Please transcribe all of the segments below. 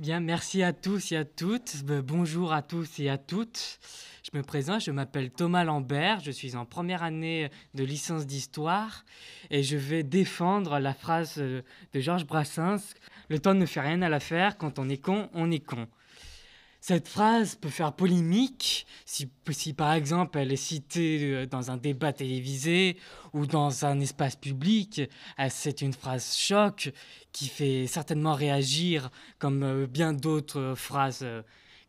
Bien, merci à tous et à toutes. Bonjour à tous et à toutes. Je me présente, je m'appelle Thomas Lambert, je suis en première année de licence d'histoire et je vais défendre la phrase euh, de Georges Brassens Le temps ne fait rien à l'affaire, quand on est con, on est con. Cette phrase peut faire polémique si, par exemple elle est citée euh, dans un débat télévisé ou dans un espace public. Euh, c'est une phrase choc qui fait certainement réagir comme euh, bien d'autres phrases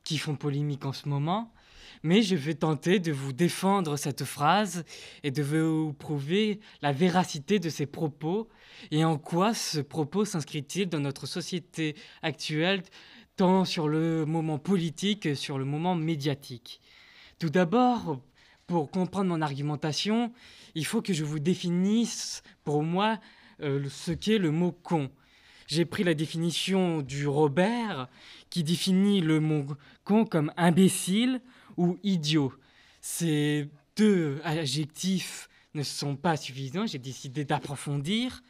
qui font polémique en ce moment. Mais je vais tenter de vous défendre cette phrase et de vous prouver la véracité de ses propos et en quoi ce propos s'inscrit-il dans notre société actuelle tant sur le moment politique que sur le moment médiatique. Tout d'abord, pour comprendre mon argumentation, il faut que je vous définisse pour moi euh, ce qu'est le mot con. J'ai pris la définition du Robert qui définit le mot con comme imbécile ou idiot. Ces deux adjectifs ne sont pas suffisants, j'ai décidé d'approfondir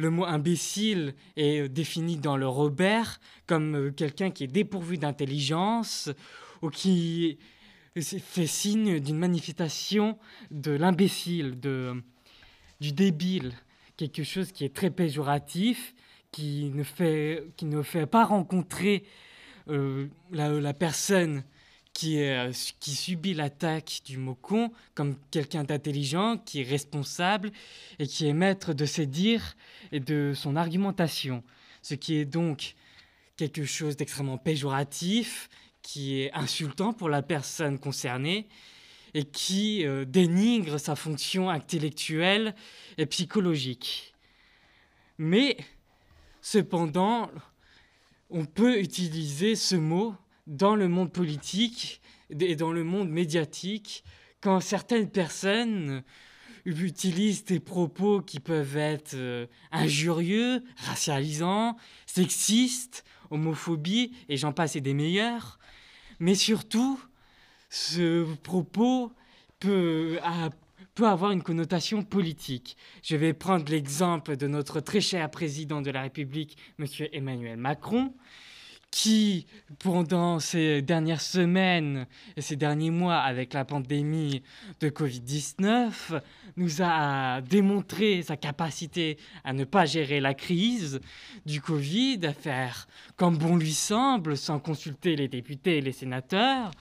le mot imbécile est euh, défini dans le Robert comme euh, quelqu'un qui est dépourvu d'intelligence ou qui fait signe d'une manifestation de l'imbécile, de, du débile, quelque chose qui est très péjoratif, qui ne fait, qui ne fait pas rencontrer euh, la, la, personne euh, qui, subit l'attaque du mot con comme quelqu'un d'intelligent, qui est responsable et qui est maître de ses dires et de son argumentation. Ce qui est donc quelque chose d'extrêmement péjoratif, qui est insultant pour la personne concernée et qui euh, dénigre sa fonction intellectuelle et psychologique. Mais, cependant, on peut utiliser ce mot dans le monde politique et dans le monde médiatique quand certaines personnes utilisent des propos qui peuvent être euh, injurieux, racialisants, sexistes, homophobie et j'en passe et des meilleurs. Mais surtout, ce propos peut, peut avoir une connotation politique. Je vais prendre l'exemple de notre très cher président de la République, M. Emmanuel Macron, qui, pendant ces dernières semaines et ces derniers mois avec la pandémie de Covid-19, nous a démontré sa capacité à ne pas gérer la crise du Covid, à faire comme bon lui semble, sans consulter les députés et les sénateurs,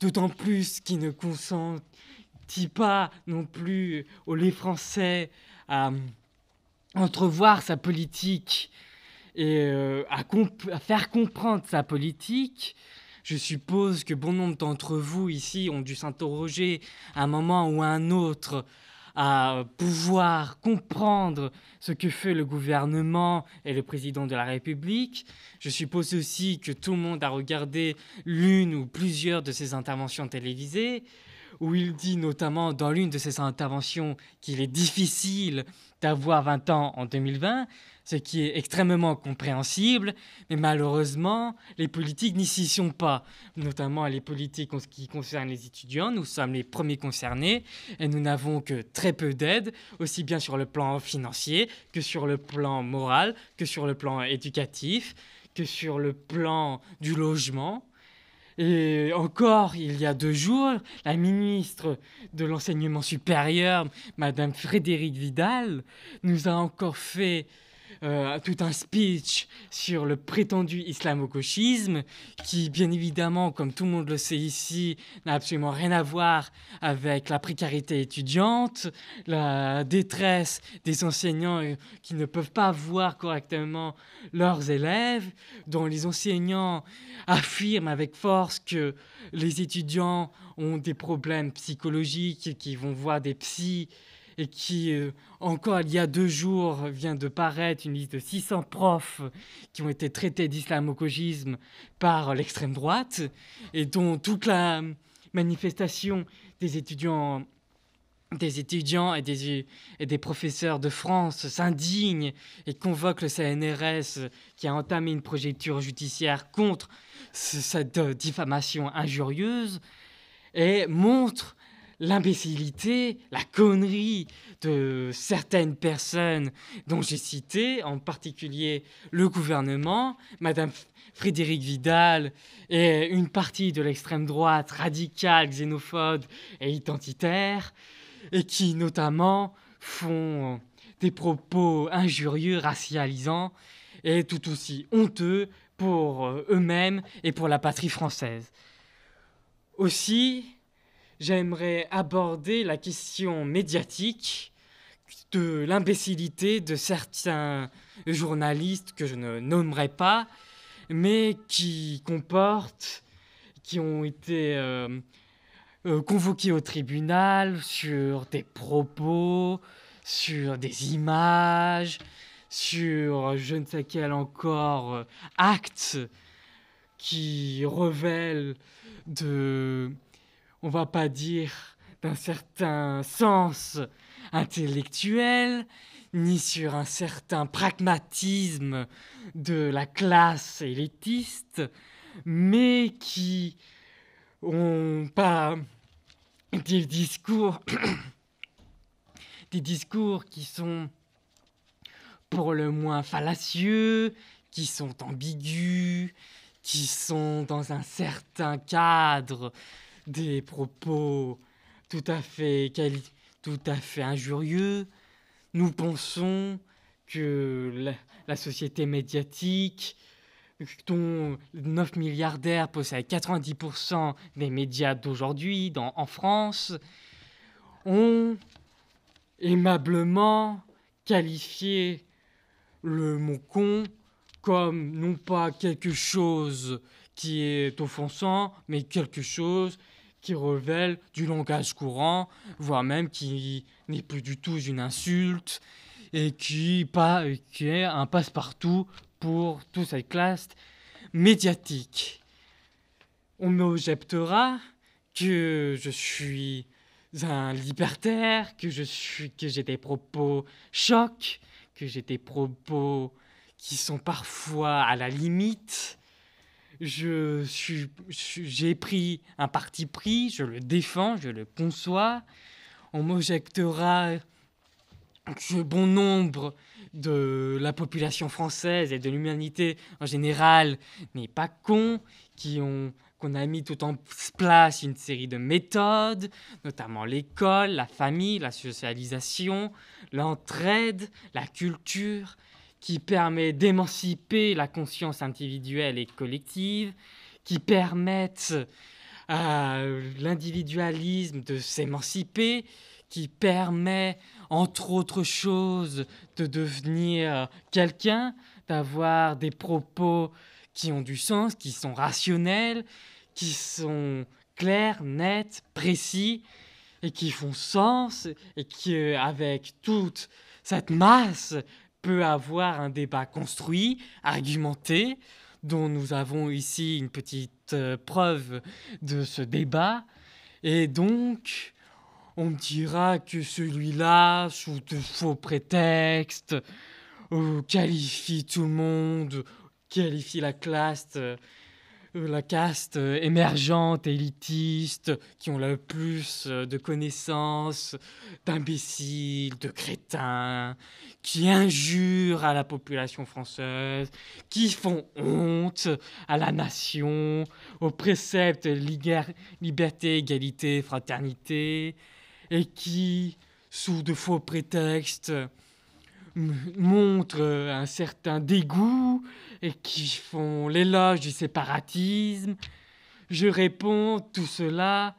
d'autant plus qu'il ne consentit pas non plus aux les Français à entrevoir sa politique et euh, à, faire comprendre sa politique. Je suppose que bon nombre d'entre vous ici ont dû s'interroger à un moment ou à un autre à pouvoir comprendre ce que fait le gouvernement et le président de la République. Je suppose aussi que tout le monde a regardé l'une ou plusieurs de ses interventions télévisées où il dit notamment dans l'une de ses interventions qu'il est difficile d'avoir 20 ans en 2020, ce qui est extrêmement compréhensible, mais malheureusement, les politiques n'y s'y sont pas, notamment les politiques en ce qui concerne les étudiants. Nous sommes les premiers concernés et nous n'avons que très peu d'aide, aussi bien sur le plan financier que sur le plan moral, que sur le plan éducatif, que sur le plan du logement. Et encore, il y a deux jours, la ministre de l'enseignement supérieur, Madame Frédérique Vidal, nous a encore fait euh, tout un speech sur le prétendu islamo-gauchisme, qui bien évidemment, comme tout le monde le sait ici, n'a absolument rien à voir avec la précarité étudiante, la détresse des enseignants euh, qui ne peuvent pas voir correctement leurs élèves, dont les enseignants affirment avec force que les étudiants ont des problèmes psychologiques et qui vont voir des psys et qui, euh, encore il y a deux jours, vient de paraître une liste de 600 profs qui ont été traités dislamo par l'extrême droite, et dont toute la manifestation des étudiants des étudiants et des, et des professeurs de France s'indigne et convoque le CNRS qui a entamé une projecture judiciaire contre cette diffamation injurieuse et montre l'imbécilité, la connerie de certaines personnes dont j'ai cité, en particulier le gouvernement, Madame Frédérique Vidal et une partie de l'extrême droite radicale, xénophobe et identitaire, et qui notamment font des propos injurieux, racialisants et tout aussi honteux pour eux-mêmes et pour la patrie française. Aussi, j'aimerais aborder la question médiatique de l'imbécilité de certains journalistes que je ne nommerai pas, mais qui comportent, qui ont été euh, euh, convoqués au tribunal sur des propos, sur des images, sur je ne sais quel encore euh, acte qui révèle de on va pas dire d'un certain sens intellectuel, ni sur un certain pragmatisme de la classe élitiste, mais qui ont pas des discours, des discours qui sont pour le moins fallacieux, qui sont ambigus, qui sont dans un certain cadre des propos tout à fait, tout à fait injurieux. Nous pensons que la, société médiatique, dont 9 milliardaires possèdent 90% des médias d'aujourd'hui en France, ont aimablement qualifié le mot con comme non pas quelque chose qui est offensant, mais quelque chose qui révèle du langage courant, voire même qui n'est plus du tout une insulte, et qui, pas, est un passe-partout pour toute cette classe médiatique. On m'objectera que je suis un libertaire, que je suis que j'ai des propos chocs, que j'ai des propos qui sont parfois à la limite, je suis, j'ai pris un parti pris, je le défends, je le conçois. On m'objectera que bon nombre de la population française et de l'humanité en général n'est pas con, qui ont qu'on a mis tout en place une série de méthodes, notamment l'école, la famille, la socialisation, l'entraide, la culture, qui permet d'émanciper la conscience individuelle et collective, qui permettent à euh, l'individualisme de s'émanciper, qui permet, entre autres choses, de devenir euh, quelqu'un, d'avoir des propos qui ont du sens, qui sont rationnels, qui sont clairs, nets, précis, et qui font sens, et qui, euh, avec toute cette masse peut avoir un débat construit, argumenté, dont nous avons ici une petite euh, preuve de ce débat. Et donc, on dira que celui-là, sous de faux prétextes, euh, qualifie tout le monde, qualifie la classe. Euh, euh, la caste euh, émergente, élitiste, qui ont le plus euh, de connaissances, d'imbéciles, de crétins, qui injurent à la population française, qui font honte à la nation, aux préceptes liberté, égalité, fraternité, et qui, sous de faux prétextes, montrent euh, un certain dégoût et qui font l'éloge du séparatisme. Je réponds tout cela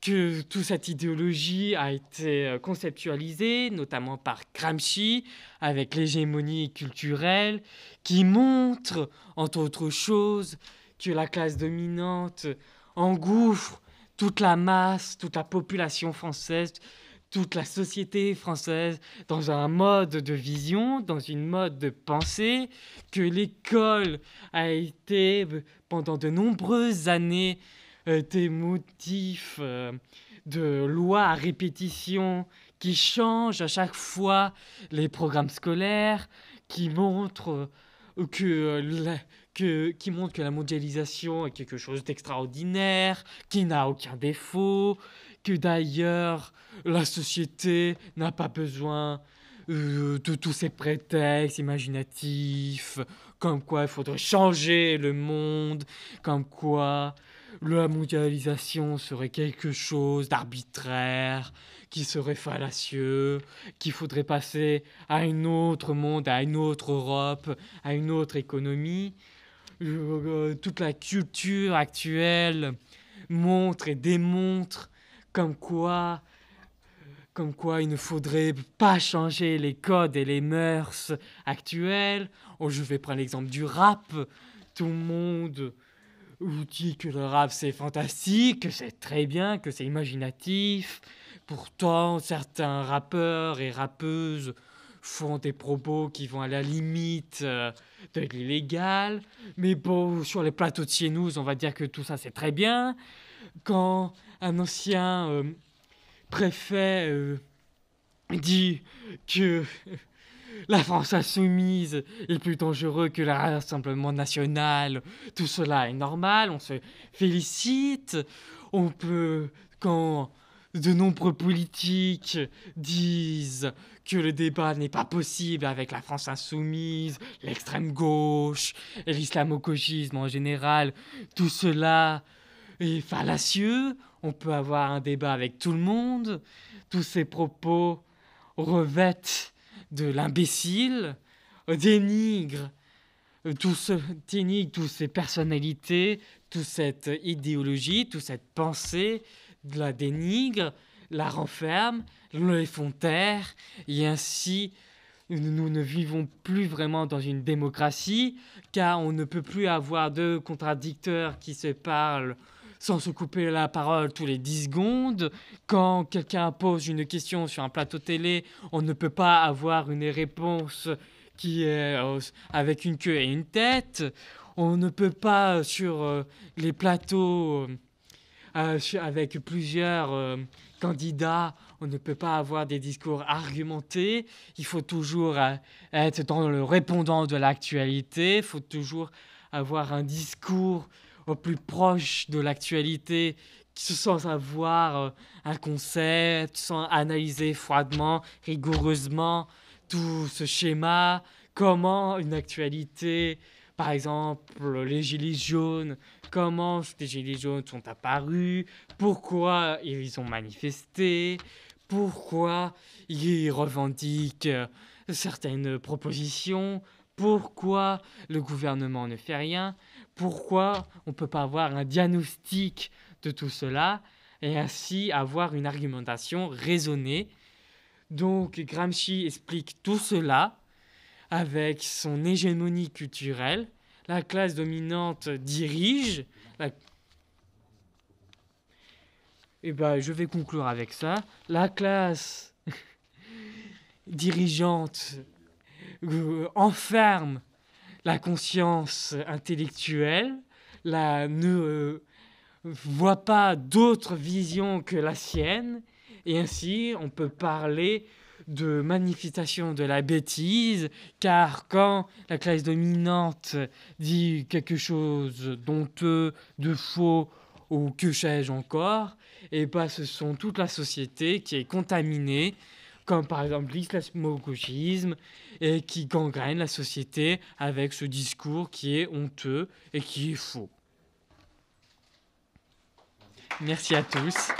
que toute cette idéologie a été euh, conceptualisée, notamment par Gramsci, avec l'hégémonie culturelle, qui montre, entre autres choses, que la classe dominante engouffre toute la masse, toute la population française toute la société française dans un mode de vision, dans une mode de pensée, que l'école a été euh, pendant de nombreuses années euh, des motifs euh, de lois à répétition qui changent à chaque fois les programmes scolaires, qui montrent qui montre que la mondialisation est quelque chose d'extraordinaire, qui n'a aucun défaut, que d'ailleurs la société n'a pas besoin euh, de tous ces prétextes imaginatifs, comme quoi il faudrait changer le monde, comme quoi la mondialisation serait quelque chose d'arbitraire, qui serait fallacieux, qu'il faudrait passer à un autre monde, à une autre Europe, à une autre économie. Euh, euh, toute la culture actuelle montre et démontre comme quoi, comme quoi il ne faudrait pas changer les codes et les mœurs actuelles. Oh, je vais prendre l'exemple du rap. Tout le monde dit que le rap c'est fantastique, que c'est très bien, que c'est imaginatif. Pourtant, certains rappeurs et rappeuses font des propos qui vont à la limite euh, de l'illégal. Mais bon, sur les plateaux de chez nous, on va dire que tout ça c'est très bien quand un ancien euh, préfet euh, dit que la France insoumise est plus dangereux que la rassemblement national, tout cela est normal, on se félicite, on peut, quand de nombreux politiques disent que le débat n'est pas possible avec la France insoumise, l'extrême gauche et lislamo en général. Tout cela et fallacieux, on peut avoir un débat avec tout le monde, tous ces propos revêtent de l'imbécile, dénigrent tous ce, toutes ces personnalités, toute cette idéologie, toute cette pensée, la dénigre, la renferme, les font taire, et ainsi nous ne vivons plus vraiment dans une démocratie, car on ne peut plus avoir deux contradicteurs qui se parlent sans se couper la parole tous les 10 secondes. Quand quelqu'un pose une question sur un plateau télé, on ne peut pas avoir une réponse qui est euh, avec une queue et une tête. On ne peut pas euh, sur euh, les plateaux avec plusieurs candidats, on ne peut pas avoir des discours argumentés. Il faut toujours être dans le répondant de l'actualité. Il faut toujours avoir un discours au plus proche de l'actualité, sans avoir euh, un concept, sans analyser froidement, rigoureusement tout ce schéma, comment une actualité, par exemple les gilets jaunes, comment les gilets jaunes sont apparus, pourquoi ils ont manifesté, pourquoi ils revendiquent euh, certaines propositions, pourquoi le gouvernement ne fait rien, pourquoi on ne peut pas avoir un diagnostic de tout cela et ainsi avoir une argumentation raisonnée. Donc Gramsci explique tout cela avec son hégémonie culturelle. La classe dominante dirige. Et eh ben, je vais conclure avec ça. La classe dirigeante euh, enferme la conscience intellectuelle, la, ne euh, voit pas d'autres visions que la sienne, et ainsi on peut parler de manifestation de la bêtise, car quand la classe dominante dit quelque chose d'honteux, de faux, ou que sais-je encore, et eh bien ce sont toute la société qui est contaminée comme par exemple l'islamo-gauchisme, et qui gangrène la société avec ce discours qui est honteux et qui est faux. Merci à tous.